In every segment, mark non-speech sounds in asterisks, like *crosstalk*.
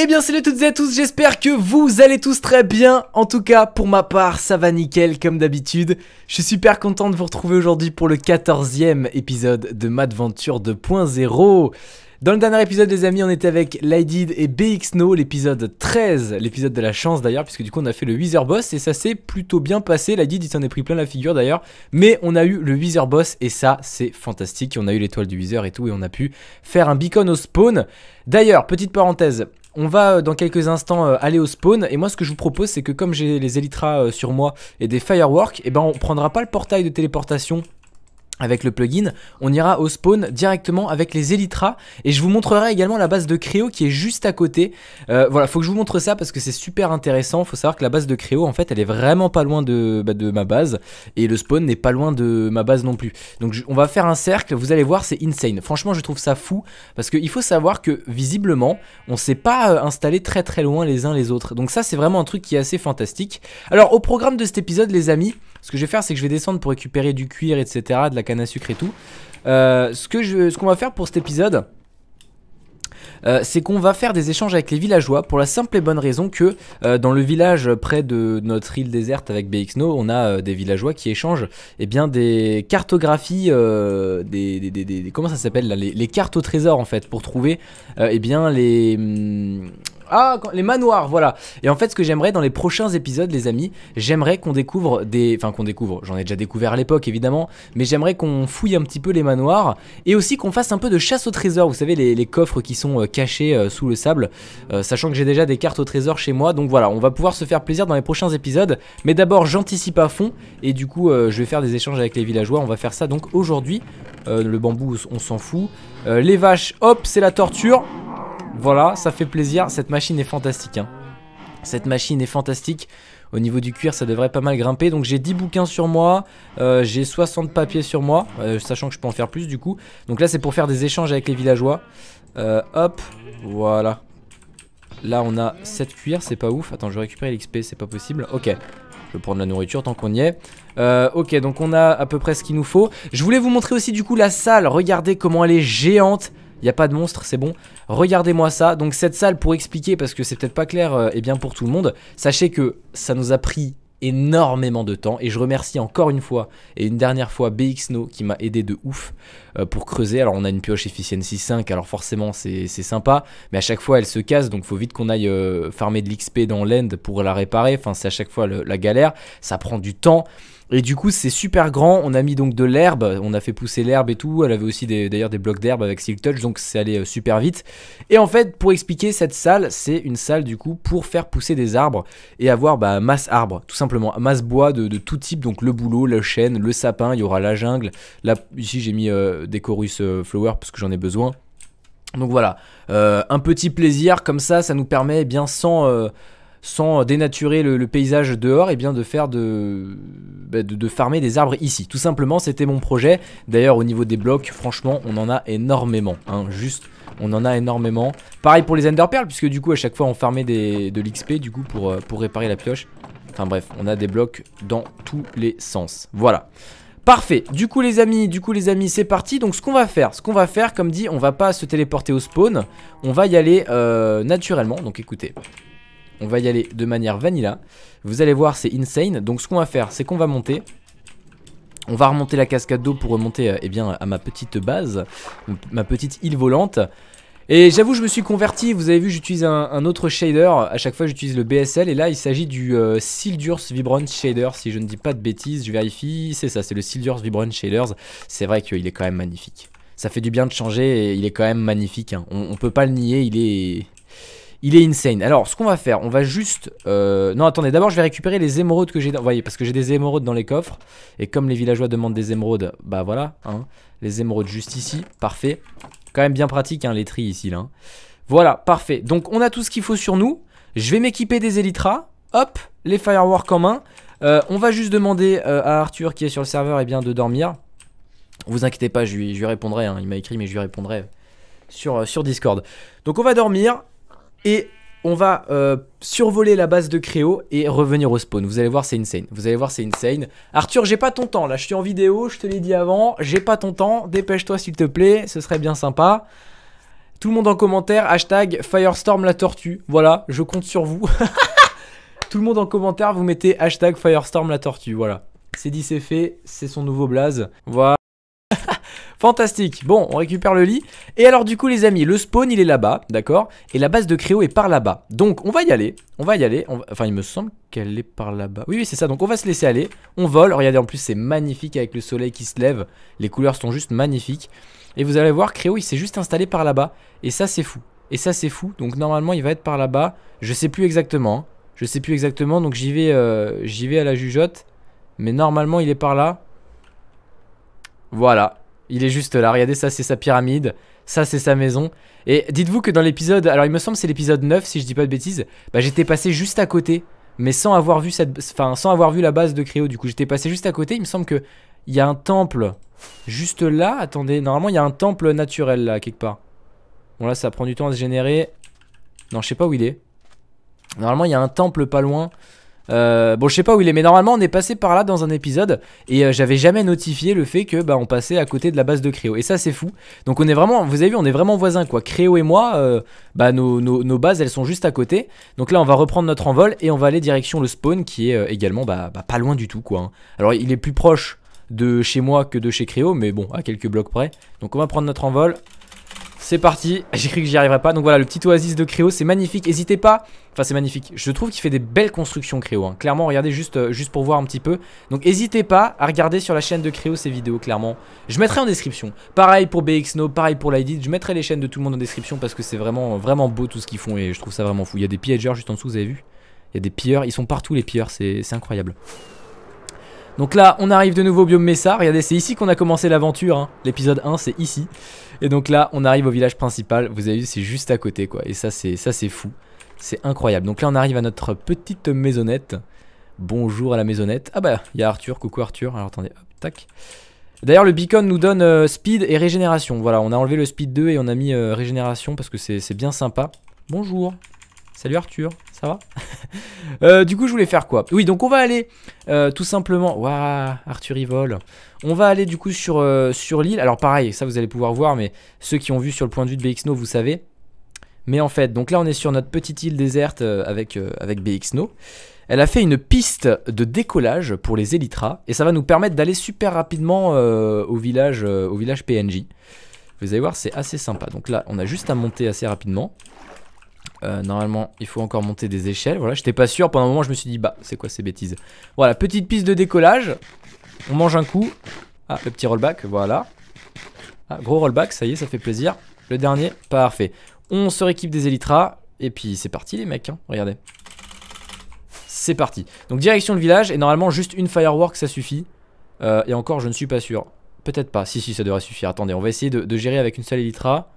Eh bien salut à toutes et à tous, j'espère que vous allez tous très bien. En tout cas, pour ma part, ça va nickel comme d'habitude. Je suis super content de vous retrouver aujourd'hui pour le 14e épisode de Madventure 2.0. Dans le dernier épisode les amis on était avec Lydid et BXNO, l'épisode 13, l'épisode de la chance d'ailleurs puisque du coup on a fait le Weezer Boss et ça s'est plutôt bien passé, Lydid il s'en est pris plein la figure d'ailleurs mais on a eu le Weezer Boss et ça c'est fantastique, on a eu l'étoile du Weezer et tout et on a pu faire un beacon au spawn. D'ailleurs petite parenthèse, on va euh, dans quelques instants euh, aller au spawn et moi ce que je vous propose c'est que comme j'ai les Elytras euh, sur moi et des fireworks et eh ben on prendra pas le portail de téléportation avec le plugin, on ira au spawn directement avec les Elytra et je vous montrerai également la base de Créo qui est juste à côté. Euh, voilà, faut que je vous montre ça parce que c'est super intéressant. Faut savoir que la base de Créo en fait elle est vraiment pas loin de, bah, de ma base et le spawn n'est pas loin de ma base non plus. Donc on va faire un cercle, vous allez voir c'est insane. Franchement je trouve ça fou parce qu'il faut savoir que visiblement on s'est pas euh, installé très très loin les uns les autres. Donc ça c'est vraiment un truc qui est assez fantastique. Alors au programme de cet épisode les amis, ce que je vais faire, c'est que je vais descendre pour récupérer du cuir, etc., de la canne à sucre et tout. Euh, ce qu'on va faire pour cet épisode, euh, c'est qu'on va faire des échanges avec les villageois pour la simple et bonne raison que euh, dans le village près de notre île déserte avec BXNO, on a des villageois qui échangent eh bien, des cartographies, des, comment ça s'appelle les, les, cartes au trésor en fait, pour trouver eh bien, les, hum, ah, les manoirs, voilà. Et en fait, ce que j'aimerais dans les prochains épisodes, les amis, j'aimerais qu'on découvre des... Enfin, qu'on découvre, j'en ai déjà découvert à l'époque, évidemment, mais j'aimerais qu'on fouille un petit peu les manoirs et aussi qu'on fasse un peu de chasse au trésor, vous savez, les, coffres qui sont euh, cachés euh, sous le sable, euh, sachant que j'ai déjà des cartes au trésor chez moi, donc voilà, on va pouvoir se faire plaisir dans les prochains épisodes, mais d'abord, j'anticipe à fond, et du coup, je vais faire des échanges avec les villageois, on va faire ça donc aujourd'hui, le bambou, on s'en fout, les vaches, hop, c'est la torture voilà, ça fait plaisir. Cette machine est fantastique. Hein. Cette machine est fantastique. Au niveau du cuir, ça devrait pas mal grimper. Donc j'ai 10 bouquins sur moi, euh, j'ai 60 papiers sur moi, euh, sachant que je peux en faire plus du coup. Donc là, c'est pour faire des échanges avec les villageois. Euh, hop, voilà. Là, on a 7 cuirs, c'est pas ouf. Attends, je vais récupérer l'XP, c'est pas possible. Ok, je vais prendre la nourriture tant qu'on y est. ok, donc on a à peu près ce qu'il nous faut. Je voulais vous montrer aussi du coup la salle. Regardez comment elle est géante. Il n'y a pas de monstre, c'est bon. Regardez-moi ça. Donc cette salle, pour expliquer, parce que c'est peut-être pas clair euh, et bien pour tout le monde, sachez que ça nous a pris énormément de temps et je remercie encore une fois et une dernière fois BXNO qui m'a aidé de ouf. Euh, pour creuser. Alors on a une pioche efficiency 5, alors forcément c'est sympa, mais à chaque fois elle se casse, donc faut vite qu'on aille euh, farmer de l'XP dans l'end pour la réparer. Enfin c'est à chaque fois la galère, ça prend du temps. Et du coup, c'est super grand. On a mis donc de l'herbe, on a fait pousser l'herbe et tout. Elle avait aussi d'ailleurs des, blocs d'herbe avec Silk Touch, donc c'est allé euh, super vite. Et en fait, pour expliquer, cette salle, c'est une salle du coup pour faire pousser des arbres et avoir bah, masse arbres, tout simplement, masse bois de, tout type. Donc le boulot, le chêne, le sapin, il y aura la jungle. Là, ici, j'ai mis des chorus euh, flower parce que j'en ai besoin. Donc voilà, euh, un petit plaisir comme ça, ça nous permet eh bien sans euh, sans dénaturer le, paysage dehors, et eh bien de faire bah, de, de, farmer des arbres ici. Tout simplement, c'était mon projet. D'ailleurs, au niveau des blocs, franchement, on en a énormément. Hein. juste, on en a énormément. Pareil pour les enderpearls puisque du coup, à chaque fois, on farmait de l'XP, du coup, pour, pour réparer la pioche. Enfin bref, on a des blocs dans tous les sens. Voilà. Parfait. Du coup les amis, du coup les amis, c'est parti. Donc ce qu'on va faire, ce qu'on va faire, comme dit, on va pas se téléporter au spawn. On va y aller euh, naturellement. Donc écoutez, on va y aller de manière vanilla. Vous allez voir, c'est insane. Donc ce qu'on va faire, c'est qu'on va monter. On va remonter la cascade d'eau pour remonter euh, eh bien, à ma petite base, ma petite île volante. Et j'avoue, je me suis converti. Vous avez vu, j'utilise un, autre shader. À chaque fois, j'utilise le BSL. Et là, il s'agit du euh, Sildurs Vibrant Shader. Si je ne dis pas de bêtises, je vérifie. C'est ça, c'est le Sildurs Vibrant Shaders. C'est vrai qu'il est quand même magnifique. Ça fait du bien de changer. Et il est quand même magnifique. Hein. On, ne peut pas le nier. Il est il est insane. Alors, ce qu'on va faire, on va juste... Euh, non, attendez, d'abord, je vais récupérer les émeraudes que j'ai... Vous voyez, parce que j'ai des émeraudes dans les coffres. Et comme les villageois demandent des émeraudes, bah voilà. Hein. les émeraudes juste ici, parfait quand même bien pratique hein, les tri ici. Là, hein. Voilà, parfait. Donc on a tout ce qu'il faut sur nous. Je vais m'équiper des Elytras. Hop, les Fireworks en main. Euh, on va juste demander euh, à Arthur qui est sur le serveur et eh bien, de dormir. Vous inquiétez pas, je lui, répondrai. Hein. Il m'a écrit, mais je lui répondrai sur, euh, sur Discord. Donc on va dormir. Et on va euh, survoler la base de Créo et revenir au spawn. Vous allez voir, c'est insane. Vous allez voir, c'est insane. Arthur, j'ai pas ton temps. Là, je suis en vidéo, je te l'ai dit avant. J'ai pas ton temps. Dépêche-toi, s'il te plaît. Ce serait bien sympa. Tout le monde en commentaire, hashtag Firestorm la tortue. Voilà, je compte sur vous. *laughs* Tout le monde en commentaire, vous mettez hashtag Firestorm la tortue. Voilà. C'est dit, c'est fait. C'est son nouveau blaze. Voilà. Fantastique. Bon, on récupère le lit. Et alors du coup les amis, le spawn il est là-bas, d'accord Et la base de créo est par là-bas. Donc on va y aller, on va y aller. Enfin il me semble qu'elle est par là-bas. Oui, oui, c'est ça. Donc on va se laisser aller. On vole. Regardez, en plus c'est magnifique avec le soleil qui se lève. Les couleurs sont juste magnifiques. Et vous allez voir, Créo, il s'est juste installé par là-bas. Et ça c'est fou. Et ça c'est fou. Donc normalement il va être par là-bas. Je sais plus exactement. Hein. Je sais plus exactement. Donc j'y vais, euh, j'y vais à la jugeote. Mais normalement il est par là. Voilà. Il est juste là, regardez, ça c'est sa pyramide, ça c'est sa maison. Et dites-vous que dans l'épisode, alors il me semble c'est l'épisode 9 si je dis pas de bêtises, bah j'étais passé juste à côté, mais sans avoir vu cette, enfin sans avoir vu la base de Créo. Du coup j'étais passé juste à côté. Il me semble que il y a un temple juste là. Attendez, normalement il y a un temple naturel là quelque part. Bon là ça prend du temps à se générer. Non je sais pas où il est. Normalement il y a un temple pas loin. Euh, bon, je sais pas où il est, mais normalement, on est passé par là dans un épisode et euh, j'avais jamais notifié le fait que bah, on passait à côté de la base de Créo. Et ça, c'est fou. Donc, on est vraiment, vous avez vu, on est vraiment voisins quoi. Créo et moi, euh, bah, nos, nos, bases elles sont juste à côté. Donc là, on va reprendre notre envol et on va aller direction le spawn qui est également bah, bah, pas loin du tout quoi. Hein. Alors, il est plus proche de chez moi que de chez Créo, mais bon, à quelques blocs près. Donc, on va prendre notre envol. C'est parti, j'ai cru que j'y arriverais pas. Donc voilà, le petit oasis de Créo, c'est magnifique. N'hésitez pas, enfin c'est magnifique. Je trouve qu'il fait des belles constructions Créo. Hein. Clairement, regardez juste, euh, juste pour voir un petit peu. Donc n'hésitez pas à regarder sur la chaîne de Créo ces vidéos, clairement. Je mettrai en description. Pareil pour BXNO, pareil pour l'IDIT. Je mettrai les chaînes de tout le monde en description parce que c'est vraiment, vraiment beau tout ce qu'ils font et je trouve ça vraiment fou. Il y a des pillagers juste en dessous, vous avez vu Il y a des pilleurs, ils sont partout les pilleurs, c'est incroyable. Donc là, on arrive de nouveau au biome Messa. Regardez, c'est ici qu'on a commencé l'aventure. Hein. L'épisode 1, c'est ici. Et donc là, on arrive au village principal. Vous avez vu, c'est juste à côté, quoi. Et ça, c'est ça, c'est fou. C'est incroyable. Donc là, on arrive à notre petite maisonnette. Bonjour à la maisonnette. Ah bah, il y a Arthur. Coucou Arthur. Alors attendez, hop, tac. D'ailleurs, le beacon nous donne euh, speed et régénération. Voilà, on a enlevé le speed 2 et on a mis euh, régénération parce que c'est bien sympa. Bonjour. Salut Arthur ça va *laughs* euh, Du coup, je voulais faire quoi Oui, donc on va aller euh, tout simplement... Waouh, Arthur y vole. On va aller du coup sur, euh, sur l'île. Alors pareil, ça vous allez pouvoir voir, mais ceux qui ont vu sur le point de vue de BXNO, vous savez. Mais en fait, donc là on est sur notre petite île déserte avec, avec BXNO. Elle a fait une piste de décollage pour les Elytras et ça va nous permettre d'aller super rapidement au, village, au village PNJ. Vous allez voir, c'est assez sympa. Donc là, on a juste à monter assez rapidement. Euh, normalement, il faut encore monter des échelles. Voilà, j'étais pas sûr. Pendant un moment, je me suis dit, bah, c'est quoi ces bêtises Voilà, petite piste de décollage. On mange un coup. Ah, le petit rollback, voilà. Ah, gros rollback, ça y est, ça fait plaisir. Le dernier, parfait. On se rééquipe des Elytras. Et puis, c'est parti, les mecs. Hein. Regardez. C'est parti. Donc, direction le village. Et normalement, juste une firework, ça suffit. Euh, et encore, je ne suis pas sûr. Peut-être pas. Si, si, ça devrait suffire. Attendez, on va essayer de, de gérer avec une seule Elytra.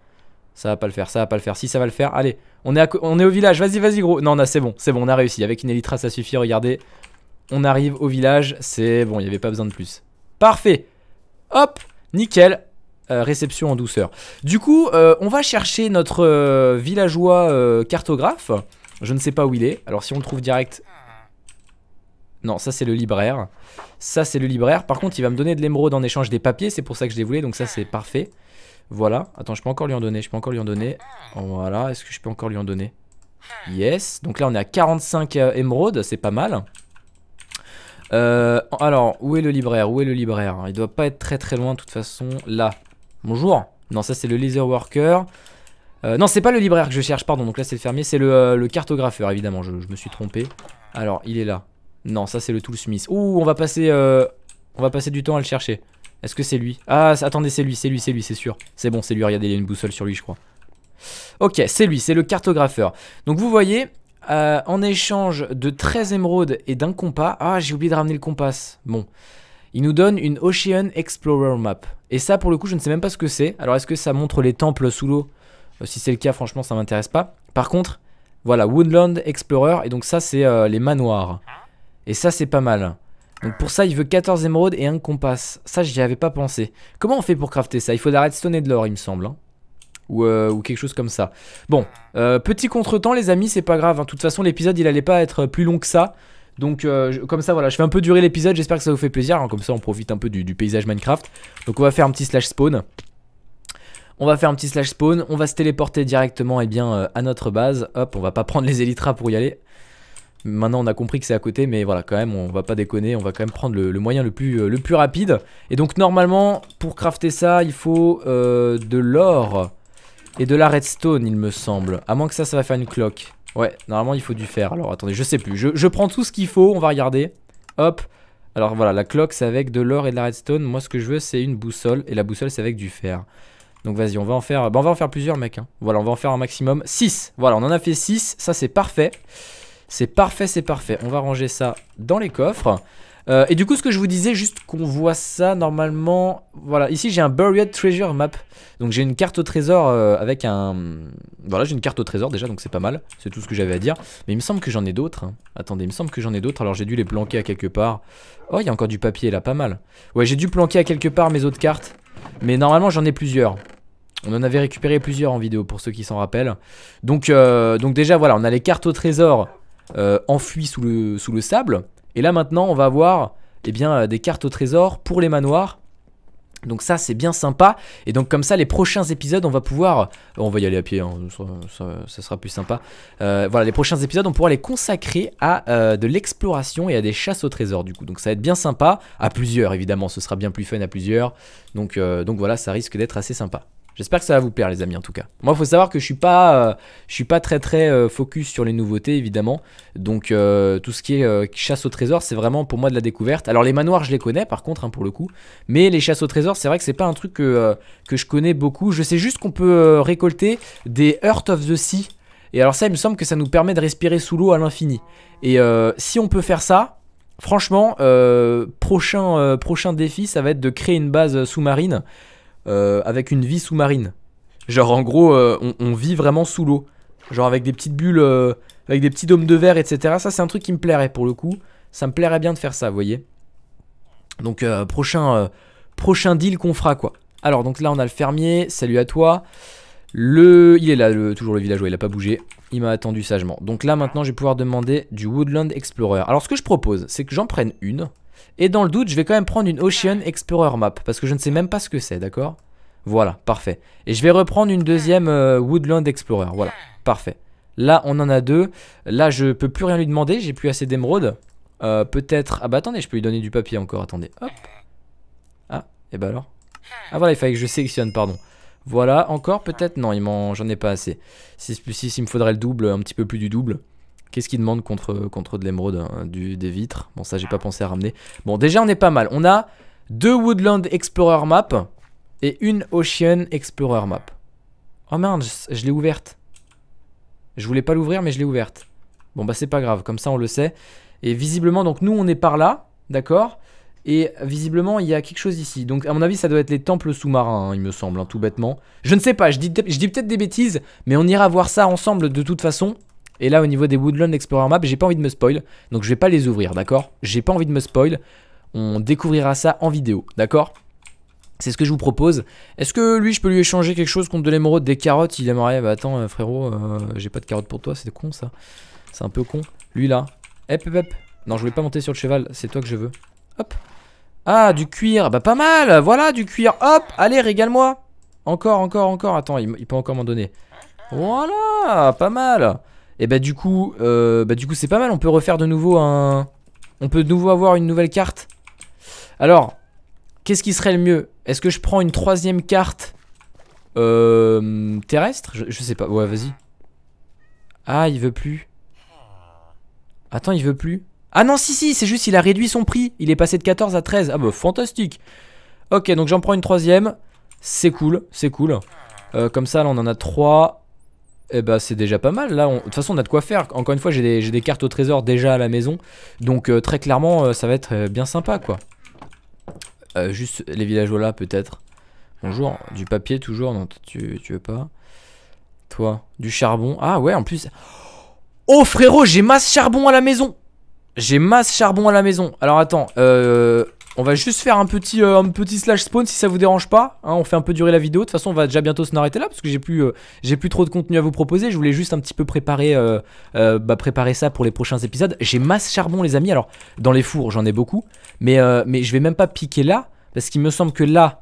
Ça va pas le faire, ça va pas le faire. Si ça va le faire, allez, on est, on est au village, vas-y, vas-y, gros. Non, non c'est bon, c'est bon, on a réussi. Avec une élytra, ça suffit, regardez. On arrive au village, c'est bon, il n'y avait pas besoin de plus. Parfait. Hop, nickel. Euh, réception en douceur. Du coup, euh, on va chercher notre euh, villageois cartographe. Je ne sais pas où il est. Alors si on le trouve direct... Non, ça c'est le libraire. Ça c'est le libraire. Par contre, il va me donner de l'émeraude en échange des papiers. C'est pour ça que je les voulais, donc ça c'est parfait. Voilà. Attends, je peux encore lui en donner. Je peux encore lui en donner. Voilà. Est-ce que je peux encore lui en donner Yes. Donc là, on est à 45 euh, émeraudes. C'est pas mal. Euh, alors, où est le libraire Où est le libraire Il doit pas être très très loin de toute façon. Là. Bonjour. Non, ça c'est le laser worker. Euh, non, c'est pas le libraire que je cherche, pardon. Donc là, c'est le fermier. C'est le, euh, cartographeur, évidemment. Je, me suis trompé. Alors, il est là. Non, ça c'est le Smith. Ouh, on va passer, on va passer du temps à le chercher. Est-ce que c'est lui Ah, attendez, c'est lui, c'est lui, c'est lui, c'est sûr. C'est bon, c'est lui, regardez, il y a une boussole sur lui, je crois. Ok, c'est lui, c'est le cartographeur. Donc vous voyez, euh, en échange de 13 émeraudes et d'un compas... Ah, j'ai oublié de ramener le compas. Bon. Il nous donne une Ocean Explorer Map. Et ça, pour le coup, je ne sais même pas ce que c'est. Alors, est-ce que ça montre les temples sous l'eau euh, Si c'est le cas, franchement, ça m'intéresse pas. Par contre, voilà, Woodland Explorer. Et donc ça, c'est euh, les manoirs. Et ça, c'est pas mal. Donc pour ça, il veut 14 émeraudes et un compas. Ça, j'y avais pas pensé. Comment on fait pour crafter ça Il faut de stoner de l'or, il me semble. Hein. Euh, ou, quelque chose comme ça. Bon, euh, petit contretemps les amis, c'est pas grave. Hein. De toute façon, l'épisode, il allait pas être euh, plus long que ça. Donc euh, comme ça voilà, je fais un peu durer l'épisode, j'espère que ça vous fait plaisir, hein. comme ça on profite un peu du, paysage Minecraft. Donc on va faire un petit slash spawn. On va faire un petit slash spawn, on va se téléporter directement eh bien, à notre base. Hop, on va pas prendre les élytras pour y aller. Maintenant, on a compris que c'est à côté, mais voilà, quand même, on va pas déconner. On va quand même prendre le, moyen le plus, euh, le plus rapide. Et donc, normalement, pour crafter ça, il faut euh, de l'or et de la redstone, il me semble. À moins que ça, ça va faire une cloque. Ouais, normalement, il faut du fer. Alors, attendez, je sais plus. Je, prends tout ce qu'il faut. On va regarder. Hop. Alors, voilà, la cloque, c'est avec de l'or et de la redstone. Moi, ce que je veux, c'est une boussole. Et la boussole, c'est avec du fer. Donc vas-y, on va en faire... Bon, bah, on va en faire plusieurs, mec. Hein. Voilà, on va en faire un maximum. 6. Voilà, on en a fait 6. Ça, c'est parfait. C'est parfait, c'est parfait. On va ranger ça dans les coffres. Euh, et du coup, ce que je vous disais, juste qu'on voit ça normalement. Voilà, ici j'ai un Buried Treasure Map. Donc j'ai une carte au trésor euh, avec un. Voilà, j'ai une carte au trésor déjà, donc c'est pas mal. C'est tout ce que j'avais à dire. Mais il me semble que j'en ai d'autres. Hein. Attendez, il me semble que j'en ai d'autres. Alors j'ai dû les planquer à quelque part. Oh, il y a encore du papier là, pas mal. Ouais, j'ai dû planquer à quelque part mes autres cartes. Mais normalement, j'en ai plusieurs. On en avait récupéré plusieurs en vidéo pour ceux qui s'en rappellent. Donc, euh, donc déjà voilà, on a les cartes au trésor euh, sous le, sous le sable. Et là maintenant on va avoir eh bien, euh, des cartes au trésor pour les manoirs. Donc ça c'est bien sympa et donc comme ça les prochains épisodes on va pouvoir euh, on va y aller à pied hein, ça, sera plus sympa euh, voilà les prochains épisodes on pourra les consacrer à de l'exploration et à des chasses au trésor du coup donc ça va être bien sympa à plusieurs évidemment ce sera bien plus fun à plusieurs donc, donc voilà ça risque d'être assez sympa J'espère que ça va vous plaire les amis en tout cas. Moi il faut savoir que je suis pas, euh, je suis pas très très euh, focus sur les nouveautés évidemment. Donc euh, tout ce qui est chasse au trésor c'est vraiment pour moi de la découverte. Alors les manoirs je les connais par contre hein, pour le coup. Mais les chasses au trésor c'est vrai que c'est pas un truc que, je connais beaucoup. Je sais juste qu'on peut récolter des earth of the Sea. Et alors ça il me semble que ça nous permet de respirer sous l'eau à l'infini. Et si on peut faire ça, franchement prochain, prochain défi ça va être de créer une base sous-marine. Euh, avec une vie sous-marine. Genre en gros, euh, on, vit vraiment sous l'eau. Genre avec des petites bulles, euh, avec des petits dômes de verre, etc. Ça, c'est un truc qui me plairait pour le coup. Ça me plairait bien de faire ça, vous voyez. Donc prochain, prochain deal qu'on fera quoi. Alors donc là, on a le fermier. Salut à toi. Le, il est là, toujours le villageois, il a pas bougé. Il m'a attendu sagement. Donc là, maintenant, je vais pouvoir demander du Woodland Explorer. Alors, ce que je propose, c'est que j'en prenne une. Et dans le doute, je vais quand même prendre une Ocean Explorer Map, parce que je ne sais même pas ce que c'est, d'accord Voilà, parfait. Et je vais reprendre une deuxième euh, Woodland Explorer, voilà, parfait. Là, on en a deux. Là, je peux plus rien lui demander, j'ai plus assez d'émeraudes. Euh, peut-être... Ah bah attendez, je peux lui donner du papier encore, attendez. Hop. Ah, et bah alors Ah voilà, il fallait que je sélectionne, pardon. Voilà, encore peut-être Non, j'en ai pas assez. 6 plus il me faudrait le double, un petit peu plus du double. Qu'est-ce qu'il demande contre, contre de l'émeraude hein, du Des vitres. Bon, ça, j'ai pas ah. pensé à ramener. Bon, déjà, on est pas mal. On a deux Woodland Explorer Map et une Ocean Explorer Map. Oh merde, je, l'ai ouverte. Je voulais pas l'ouvrir, mais je l'ai ouverte. Bon, bah, c'est pas grave. Comme ça, on le sait. Et visiblement, donc, nous, on est par là. D'accord et visiblement, il y a quelque chose ici. Donc, à mon avis, ça doit être les temples sous-marins, hein, il me semble, hein, tout bêtement. Je ne sais pas, je dis, je dis peut-être des bêtises, mais on ira voir ça ensemble de toute façon. Et là, au niveau des Woodland Explorer Map, j'ai pas envie de me spoil. Donc, je vais pas les ouvrir, d'accord J'ai pas envie de me spoil. On découvrira ça en vidéo, d'accord c'est ce que je vous propose. Est-ce que lui, je peux lui échanger quelque chose contre de l'émeraude, des carottes Il aimerait. Bah attends, euh, frérot, euh, j'ai pas de carottes pour toi, c'est con ça. C'est un peu con. Lui là. Hep, hep, hep. Non, je voulais pas monter sur le cheval, c'est toi que je veux. Hop. Ah, du cuir. Bah pas mal, voilà, du cuir. Hop, allez, régale-moi. Encore, encore, encore. Attends, il peut encore m'en donner. Voilà, pas mal. Et bah du coup, euh, bah, du coup c'est pas mal, on peut refaire de nouveau un... On peut de nouveau avoir une nouvelle carte. Alors, qu'est-ce qui serait le mieux Est-ce que je prends une troisième carte euh, terrestre je, sais pas, ouais vas-y. Ah, il veut plus. Attends, il veut plus. Ah non, si, si, c'est juste, il a réduit son prix. Il est passé de 14 à 13. Ah bah, fantastique. Ok, donc j'en prends une troisième. C'est cool, c'est cool. Euh, comme ça, là, on en a trois eh bah c'est déjà pas mal. Là, de toute façon, on a de quoi faire. Encore une fois, j'ai des... cartes au trésor déjà à la maison. Donc, euh, très clairement, euh, ça va être euh, bien sympa, quoi. juste les villageois là, peut-être. Bonjour. Du papier, toujours. Non, tu, tu veux pas. Toi, du charbon. Ah ouais, en plus. Oh, frérot, j'ai masse charbon à la maison. J'ai masse charbon à la maison. Alors, attends. euh... On va juste faire un petit, euh, un petit slash spawn si ça vous dérange pas. Hein, on fait un peu durer la vidéo. De toute façon, on va déjà bientôt s'en arrêter là parce que j'ai plus, euh, j'ai plus trop de contenu à vous proposer. Je voulais juste un petit peu préparer, euh, bah, préparer ça pour les prochains épisodes. J'ai masse charbon, les amis. Alors, dans les fours, j'en ai beaucoup. Mais, mais je vais même pas piquer là parce qu'il me semble que là,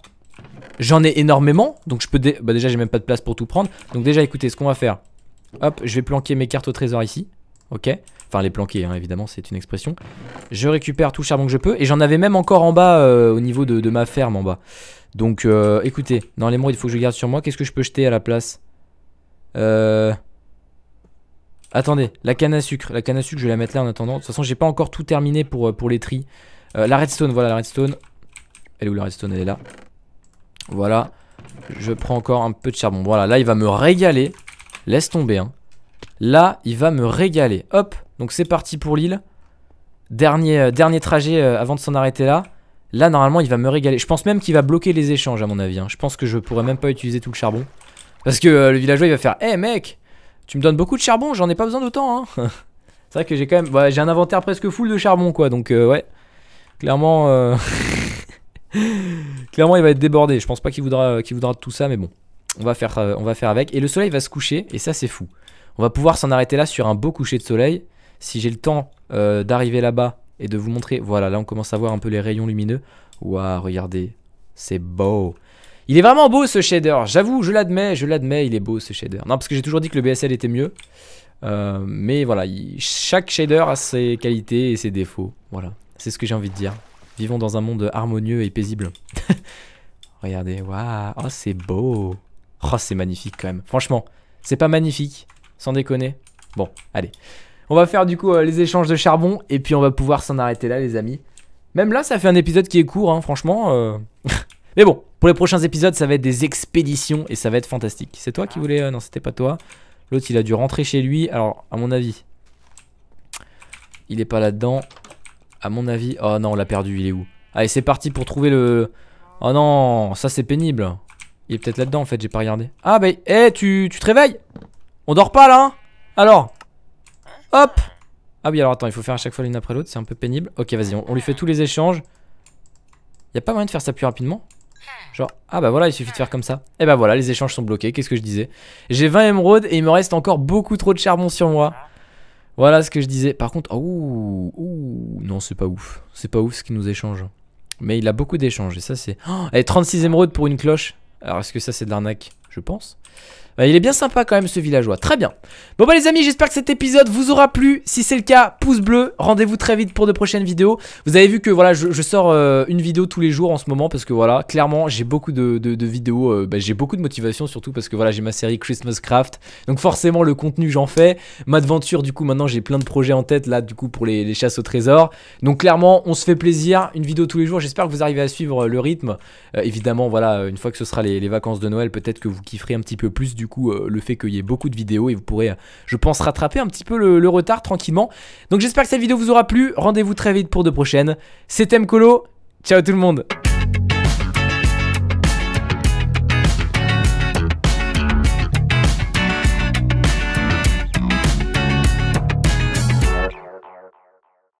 j'en ai énormément. Donc, je peux. Bah, déjà, j'ai même pas de place pour tout prendre. Donc, déjà, écoutez, ce qu'on va faire. Hop, je vais planquer mes cartes au trésor ici ok Enfin les planquer hein, évidemment c'est une expression. Je récupère tout charbon que je peux et j'en avais même encore en bas euh, au niveau de, ma ferme en bas. Donc euh, écoutez, dans mots il faut que je garde sur moi. Qu'est-ce que je peux jeter à la place euh, Attendez, la canne à sucre. La canne à sucre je vais la mettre là en attendant. De toute façon j'ai pas encore tout terminé pour, pour les tris. la redstone, voilà la redstone. Elle est où la redstone Elle est là. Voilà. Je prends encore un peu de charbon. Voilà, là il va me régaler. Laisse tomber hein. Là, il va me régaler. Hop, donc c'est parti pour l'île. Dernier, euh, dernier trajet euh, avant de s'en arrêter là. Là, normalement, il va me régaler. Je pense même qu'il va bloquer les échanges, à mon avis. Hein. Je pense que je pourrais même pas utiliser tout le charbon. Parce que euh, le villageois, il va faire Eh mec, tu me donnes beaucoup de charbon, j'en ai pas besoin d'autant. Hein. *laughs* c'est vrai que j'ai quand même. Bah, j'ai un inventaire presque full de charbon, quoi. Donc, ouais. Clairement. *laughs* Clairement, il va être débordé. Je pense pas qu'il voudra, voudra tout ça, mais bon. On va, faire, on va faire avec. Et le soleil va se coucher, et ça, c'est fou. On va pouvoir s'en arrêter là sur un beau coucher de soleil. Si j'ai le temps euh, d'arriver là-bas et de vous montrer, voilà, là on commence à voir un peu les rayons lumineux. Waouh, regardez, c'est beau. Il est vraiment beau ce shader, j'avoue, je l'admets, je l'admets, il est beau ce shader. Non, parce que j'ai toujours dit que le BSL était mieux. Euh, mais voilà, chaque shader a ses qualités et ses défauts. Voilà, c'est ce que j'ai envie de dire. Vivons dans un monde harmonieux et paisible. *laughs* Regardez, waouh, oh c'est beau. Oh c'est magnifique quand même, franchement, c'est pas magnifique. Sans déconner. Bon, allez. On va faire du coup euh, les échanges de charbon et puis on va pouvoir s'en arrêter là les amis. Même là ça fait un épisode qui est court hein, franchement. Euh. *laughs* Mais bon, pour les prochains épisodes ça va être des expéditions et ça va être fantastique. C'est toi qui ah. voulais... Euh, non c'était pas toi. L'autre il a dû rentrer chez lui. Alors à mon avis... Il est pas là-dedans. À mon avis... Oh non on l'a perdu, il est où Allez c'est parti pour trouver le... Oh non, ça c'est pénible. Il est peut-être là-dedans en fait, j'ai pas regardé. Ah bah, Eh, tu te réveilles on dort pas là hein Alors Hop Ah oui alors attends il faut faire à chaque fois l'une après l'autre c'est un peu pénible Ok vas-y on, lui fait tous les échanges Y'a pas moyen de faire ça plus rapidement Genre ah bah voilà il suffit de faire comme ça Et eh bah voilà les échanges sont bloqués qu'est-ce que je disais J'ai 20 émeraudes et il me reste encore beaucoup trop de charbon sur moi Voilà ce que je disais Par contre ouh, oh, Non c'est pas ouf C'est pas ouf ce qu'il nous échange Mais il a beaucoup d'échanges et ça c'est oh, 36 émeraudes pour une cloche Alors est-ce que ça c'est de l'arnaque je pense. Euh, il est bien sympa quand même ce villageois. Très bien. Bon bah les amis, j'espère que cet épisode vous aura plu. Si c'est le cas, pouce bleu. Rendez-vous très vite pour de prochaines vidéos. Vous avez vu que voilà, je, sors euh, une vidéo tous les jours en ce moment parce que voilà, clairement, j'ai beaucoup de, vidéos. Euh, bah, j'ai beaucoup de motivation surtout parce que voilà, j'ai ma série Christmas Craft. Donc forcément, le contenu j'en fais. M'adventure, du coup, maintenant j'ai plein de projets en tête là, du coup, pour les, chasses au trésor. Donc clairement, on se fait plaisir. Une vidéo tous les jours. J'espère que vous arrivez à suivre le rythme. évidemment, voilà, une fois que ce sera les vacances de Noël, peut-être que vous vous kifferez un petit peu plus du coup euh, le fait qu'il y ait beaucoup de vidéos et vous pourrez, euh, je pense, rattraper un petit peu le, retard tranquillement. Donc j'espère que cette vidéo vous aura plu. Rendez-vous très vite pour de prochaines. C'était Mkolo. Ciao tout le monde.